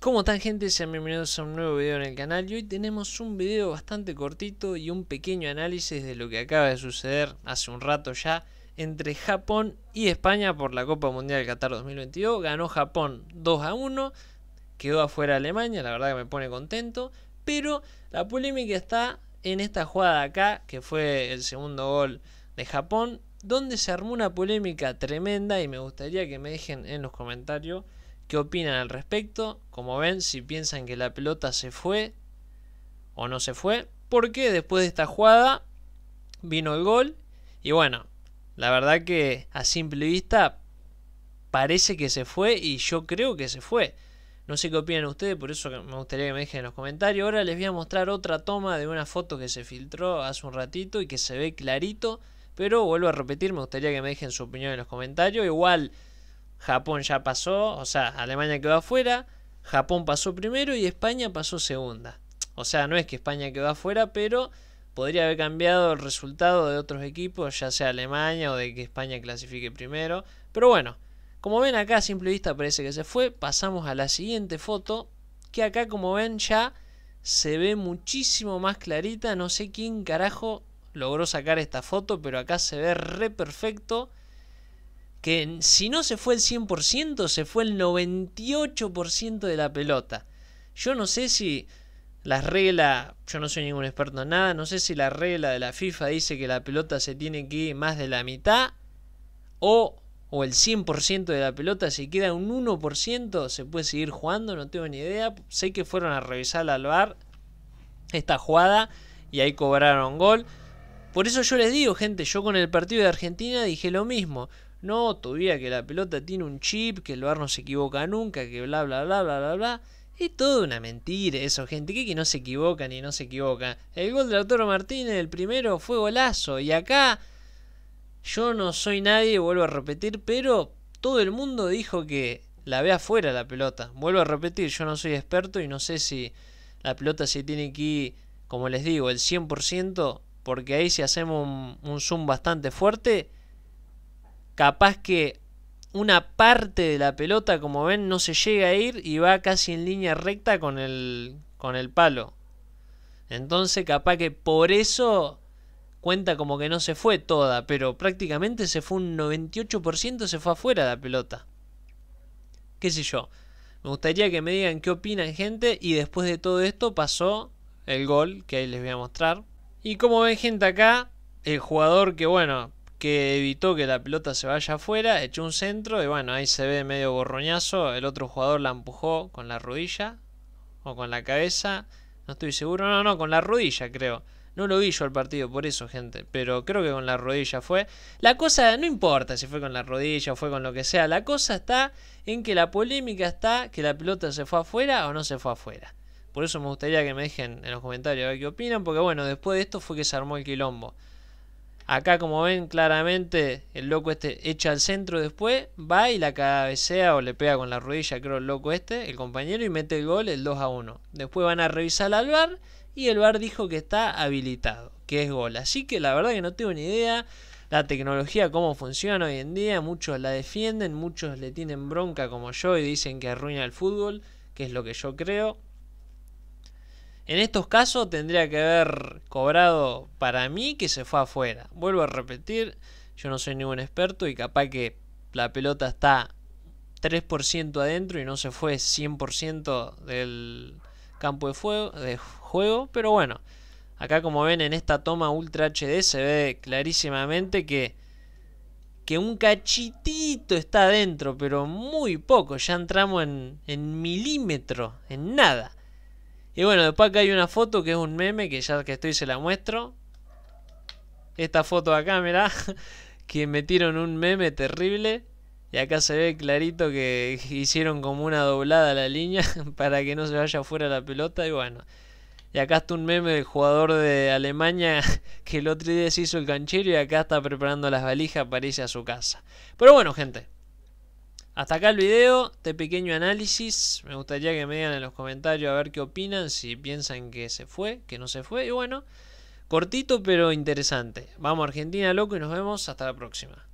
¿Cómo están gente? Sean bienvenidos a un nuevo video en el canal y hoy tenemos un video bastante cortito y un pequeño análisis de lo que acaba de suceder hace un rato ya entre Japón y España por la Copa Mundial Qatar 2022. Ganó Japón 2 a 1, quedó afuera Alemania, la verdad que me pone contento, pero la polémica está en esta jugada acá, que fue el segundo gol de Japón, donde se armó una polémica tremenda y me gustaría que me dejen en los comentarios qué opinan al respecto. Como ven, si piensan que la pelota se fue o no se fue. Porque después de esta jugada vino el gol. Y bueno, la verdad que a simple vista parece que se fue y yo creo que se fue. No sé qué opinan ustedes, por eso me gustaría que me dejen en los comentarios. Ahora les voy a mostrar otra toma de una foto que se filtró hace un ratito y que se ve clarito. Pero vuelvo a repetir, me gustaría que me dejen su opinión en los comentarios. Igual Japón ya pasó, o sea, Alemania quedó afuera, Japón pasó primero y España pasó segunda. O sea, no es que España quedó afuera, pero podría haber cambiado el resultado de otros equipos, ya sea Alemania o de que España clasifique primero. Pero bueno, como ven acá a simple vista parece que se fue, pasamos a la siguiente foto, que acá como ven ya se ve muchísimo más clarita, no sé quién carajo logró sacar esta foto, pero acá se ve re perfecto que si no se fue el 100%, se fue el 98% de la pelota. Yo no sé si la regla, yo no soy ningún experto en nada, no sé si la regla de la FIFA dice que la pelota se tiene que ir más de la mitad o, o el 100% de la pelota, si queda un 1% se puede seguir jugando, no tengo ni idea, sé que fueron a revisar al bar esta jugada y ahí cobraron gol. Por eso yo les digo, gente, yo con el partido de Argentina dije lo mismo. No, todavía que la pelota tiene un chip, que el bar no se equivoca nunca, que bla bla bla bla bla bla. Es toda una mentira eso, gente. Que, que no se equivoca ni no se equivoca... El gol de Arturo Martínez, el primero, fue golazo. Y acá, yo no soy nadie, vuelvo a repetir, pero todo el mundo dijo que la ve afuera la pelota. Vuelvo a repetir, yo no soy experto y no sé si la pelota se tiene que como les digo, el 100%, porque ahí si hacemos un zoom bastante fuerte capaz que una parte de la pelota, como ven, no se llega a ir y va casi en línea recta con el, con el palo. Entonces capaz que por eso cuenta como que no se fue toda, pero prácticamente se fue un 98% se fue afuera de la pelota. Qué sé yo. Me gustaría que me digan qué opinan gente y después de todo esto pasó el gol que ahí les voy a mostrar. Y como ven gente acá, el jugador que bueno, que evitó que la pelota se vaya afuera, echó un centro y bueno, ahí se ve medio borroñazo, el otro jugador la empujó con la rodilla o con la cabeza, no estoy seguro, no, no, con la rodilla creo. No lo vi yo al partido, por eso, gente. Pero creo que con la rodilla fue. La cosa, no importa si fue con la rodilla o fue con lo que sea. La cosa está en que la polémica está que la pelota se fue afuera o no se fue afuera. Por eso me gustaría que me dejen en los comentarios a ver qué opinan. Porque bueno, después de esto fue que se armó el quilombo. Acá como ven claramente el loco este echa al centro después, va y la cabecea o le pega con la rodilla creo el loco este, el compañero, y mete el gol el 2 a 1. Después van a revisar al VAR y el VAR dijo que está habilitado, que es gol. Así que la verdad que no tengo ni idea la tecnología, cómo funciona hoy en día. Muchos la defienden, muchos le tienen bronca como yo y dicen que arruina el fútbol, que es lo que yo creo. En estos casos tendría que haber cobrado para mí que se fue afuera. Vuelvo a repetir, yo no soy ningún experto y capaz que la pelota está 3% adentro y no se fue 100% del campo de, juego. Pero bueno, acá como ven en esta toma Ultra HD se ve clarísimamente que, que un cachitito está adentro, pero muy poco. Ya entramos en, en milímetro, en nada. Y bueno, después acá hay una foto que es un meme, que ya que estoy se la muestro. Esta foto acá, mirá, que metieron un meme terrible. Y acá se ve clarito que hicieron como una doblada la línea para que no se vaya fuera la pelota. Y bueno, y acá está un meme del jugador de Alemania que el otro día se hizo el canchero y acá está preparando las valijas para irse a su casa. Pero bueno, gente. Hasta acá el video, este pequeño análisis. Me gustaría que me digan en los comentarios a ver qué opinan, si piensan que se fue, que no se fue. Y bueno, cortito pero interesante. Vamos Argentina, loco, y nos vemos hasta la próxima.